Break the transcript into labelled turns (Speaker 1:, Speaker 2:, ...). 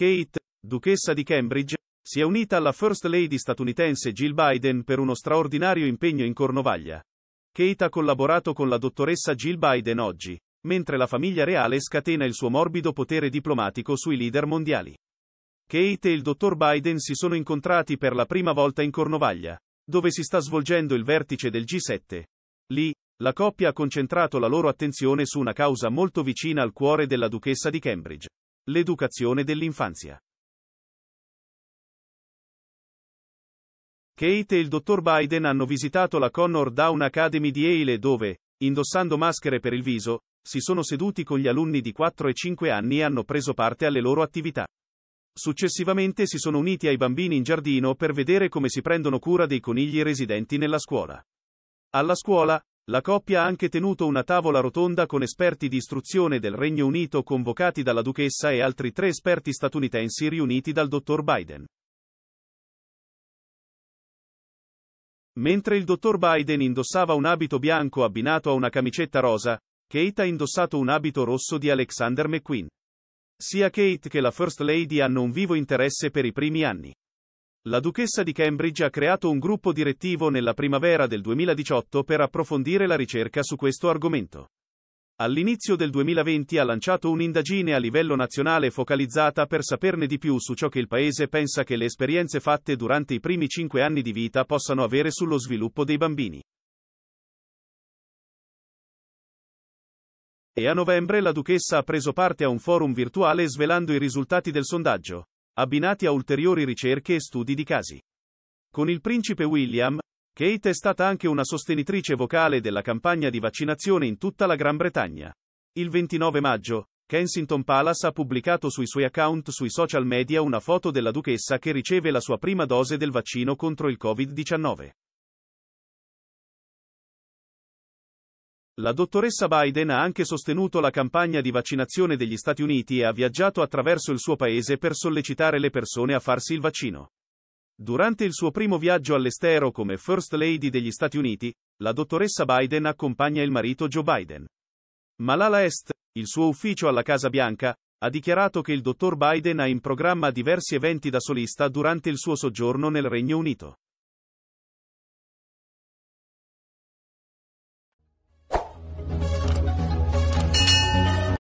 Speaker 1: Kate, duchessa di Cambridge, si è unita alla First Lady statunitense Jill Biden per uno straordinario impegno in Cornovaglia. Kate ha collaborato con la dottoressa Jill Biden oggi, mentre la famiglia reale scatena il suo morbido potere diplomatico sui leader mondiali. Kate e il dottor Biden si sono incontrati per la prima volta in Cornovaglia, dove si sta svolgendo il vertice del G7. Lì, la coppia ha concentrato la loro attenzione su una causa molto vicina al cuore della duchessa di Cambridge. L'educazione dell'infanzia. Kate e il dottor Biden hanno visitato la Connor Down Academy di Eile dove, indossando maschere per il viso, si sono seduti con gli alunni di 4 e 5 anni e hanno preso parte alle loro attività. Successivamente si sono uniti ai bambini in giardino per vedere come si prendono cura dei conigli residenti nella scuola. Alla scuola, la coppia ha anche tenuto una tavola rotonda con esperti di istruzione del Regno Unito convocati dalla duchessa e altri tre esperti statunitensi riuniti dal dottor Biden. Mentre il dottor Biden indossava un abito bianco abbinato a una camicetta rosa, Kate ha indossato un abito rosso di Alexander McQueen. Sia Kate che la First Lady hanno un vivo interesse per i primi anni. La duchessa di Cambridge ha creato un gruppo direttivo nella primavera del 2018 per approfondire la ricerca su questo argomento. All'inizio del 2020 ha lanciato un'indagine a livello nazionale focalizzata per saperne di più su ciò che il paese pensa che le esperienze fatte durante i primi cinque anni di vita possano avere sullo sviluppo dei bambini. e a novembre la duchessa ha preso parte a un forum virtuale svelando i risultati del sondaggio, abbinati a ulteriori ricerche e studi di casi. Con il principe William, Kate è stata anche una sostenitrice vocale della campagna di vaccinazione in tutta la Gran Bretagna. Il 29 maggio, Kensington Palace ha pubblicato sui suoi account sui social media una foto della duchessa che riceve la sua prima dose del vaccino contro il Covid-19. La dottoressa Biden ha anche sostenuto la campagna di vaccinazione degli Stati Uniti e ha viaggiato attraverso il suo paese per sollecitare le persone a farsi il vaccino. Durante il suo primo viaggio all'estero come First Lady degli Stati Uniti, la dottoressa Biden accompagna il marito Joe Biden. Malala Est, il suo ufficio alla Casa Bianca, ha dichiarato che il dottor Biden ha in programma diversi eventi da solista durante il suo soggiorno nel Regno Unito.